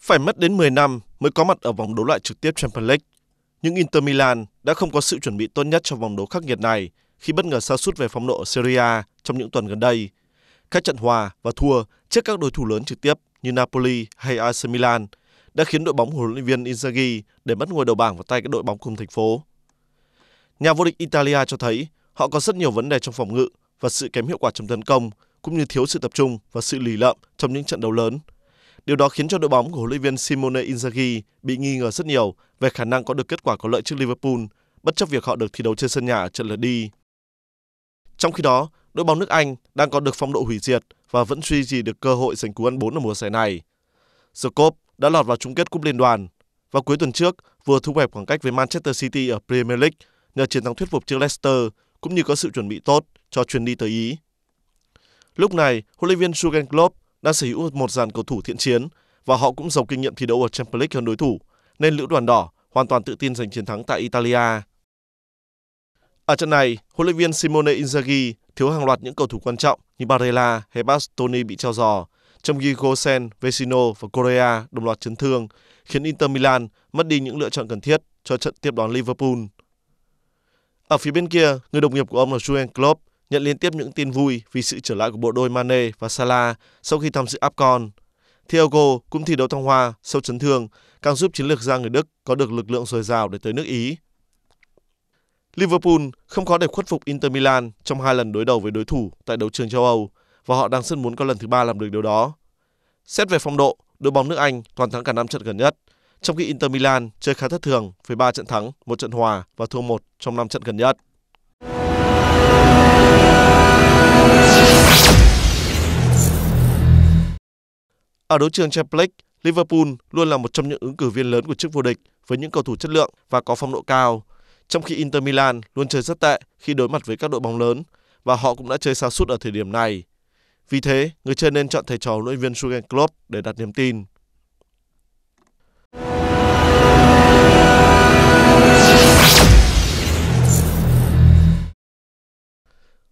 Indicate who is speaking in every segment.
Speaker 1: Phải mất đến 10 năm mới có mặt ở vòng đấu loại trực tiếp Champions League. Nhưng Inter Milan đã không có sự chuẩn bị tốt nhất cho vòng đấu khắc nghiệt này khi bất ngờ sa sút về phong độ ở Serie A trong những tuần gần đây. Các trận hòa và thua trước các đối thủ lớn trực tiếp như Napoli hay AC Milan đã khiến đội bóng huấn luyện viên Inzaghi để mất ngôi đầu bảng vào tay các đội bóng cùng thành phố. Nhà vô địch Italia cho thấy họ có rất nhiều vấn đề trong phòng ngự và sự kém hiệu quả trong tấn công cũng như thiếu sự tập trung và sự lì lợm trong những trận đấu lớn. Điều đó khiến cho đội bóng của huấn luyện viên Simone Inzaghi bị nghi ngờ rất nhiều về khả năng có được kết quả có lợi trước Liverpool, bất chấp việc họ được thi đấu trên sân nhà ở trận lượt đi. Trong khi đó, đội bóng nước Anh đang có được phong độ hủy diệt và vẫn duy trì được cơ hội giành cú ăn 4 ở mùa giải này. The Cop đã lọt vào chung kết cúp liên đoàn và cuối tuần trước vừa thu hẹp khoảng cách với Manchester City ở Premier League nhờ chiến thắng thuyết phục trước Leicester cũng như có sự chuẩn bị tốt cho chuyến đi tới Ý. Lúc này, huấn luyện viên Jurgen Klopp đã sở hữu một dàn cầu thủ thiện chiến và họ cũng giàu kinh nghiệm thi đấu ở Champions League hơn đối thủ, nên lữ đoàn đỏ hoàn toàn tự tin giành chiến thắng tại Italia. Ở trận này, huấn luyện viên Simone Inzaghi thiếu hàng loạt những cầu thủ quan trọng như Barella hay Bastoni bị treo giò, trong khi Gosen, Vecino và Correa đồng loạt chấn thương, khiến Inter Milan mất đi những lựa chọn cần thiết cho trận tiếp đón Liverpool. Ở phía bên kia, người đồng nghiệp của ông là Jurgen Klopp nhận liên tiếp những tin vui vì sự trở lại của bộ đôi Mane và Salah sau khi tham dự AFCON. Thiago cũng thi đấu thăng hoa, sau chấn thương, càng giúp chiến lược gia người Đức có được lực lượng dồi dào để tới nước Ý. Liverpool không khó để khuất phục Inter Milan trong hai lần đối đầu với đối thủ tại đấu trường châu Âu và họ đang rất muốn có lần thứ ba làm được điều đó. Xét về phong độ, đội bóng nước Anh toàn thắng cả 5 trận gần nhất, trong khi Inter Milan chơi khá thất thường với 3 trận thắng, 1 trận hòa và thua 1 trong 5 trận gần nhất. Ở à, đấu trường Champions League, Liverpool luôn là một trong những ứng cử viên lớn của chức vô địch với những cầu thủ chất lượng và có phong độ cao, trong khi Inter Milan luôn chơi rất tệ khi đối mặt với các đội bóng lớn và họ cũng đã chơi sa sút ở thời điểm này. Vì thế, người chơi nên chọn thầy trò huấn luyện viên Jurgen Klopp để đặt niềm tin.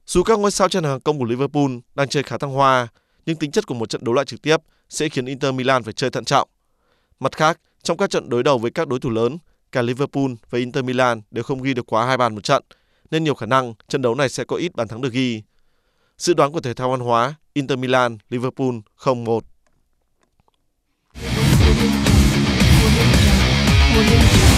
Speaker 1: Dù các ngôi sao trên hàng công của Liverpool đang chơi khá thăng hoa, nhưng tính chất của một trận đấu loại trực tiếp sẽ khiến Inter Milan phải chơi thận trọng. Mặt khác, trong các trận đối đầu với các đối thủ lớn, cả Liverpool và Inter Milan đều không ghi được quá hai bàn một trận, nên nhiều khả năng trận đấu này sẽ có ít bàn thắng được ghi. Dự đoán của thể thao văn hóa Inter Milan Liverpool 0-1. Thank you.